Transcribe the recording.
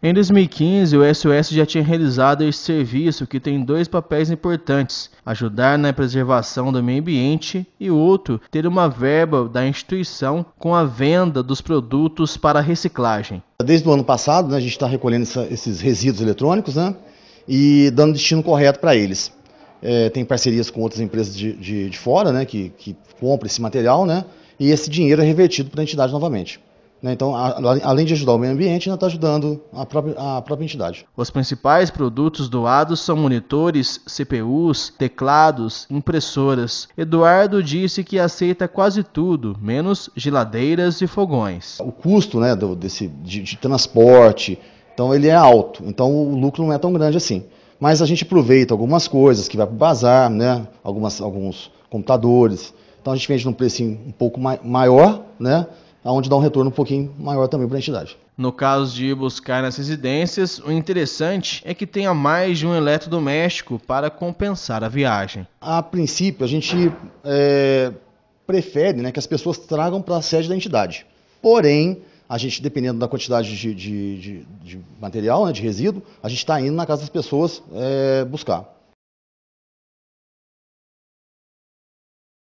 Em 2015, o SOS já tinha realizado esse serviço que tem dois papéis importantes: ajudar na preservação do meio ambiente e outro, ter uma verba da instituição com a venda dos produtos para reciclagem. Desde o ano passado, né, a gente está recolhendo essa, esses resíduos eletrônicos né, e dando destino correto para eles. É, tem parcerias com outras empresas de, de, de fora né, que, que compram esse material né, e esse dinheiro é revertido para a entidade novamente. Né? Então, além de ajudar o meio ambiente, ainda está ajudando a própria, a própria entidade. Os principais produtos doados são monitores, CPUs, teclados, impressoras. Eduardo disse que aceita quase tudo, menos geladeiras e fogões. O custo né, do, desse, de, de transporte, então ele é alto, então o lucro não é tão grande assim. Mas a gente aproveita algumas coisas que vai para o bazar, né, algumas, alguns computadores. Então a gente vende num preço um pouco maior, né? aonde dá um retorno um pouquinho maior também para a entidade. No caso de buscar nas residências, o interessante é que tenha mais de um eletrodoméstico para compensar a viagem. A princípio, a gente é, prefere né, que as pessoas tragam para a sede da entidade. Porém, a gente, dependendo da quantidade de, de, de, de material, né, de resíduo, a gente está indo na casa das pessoas é, buscar.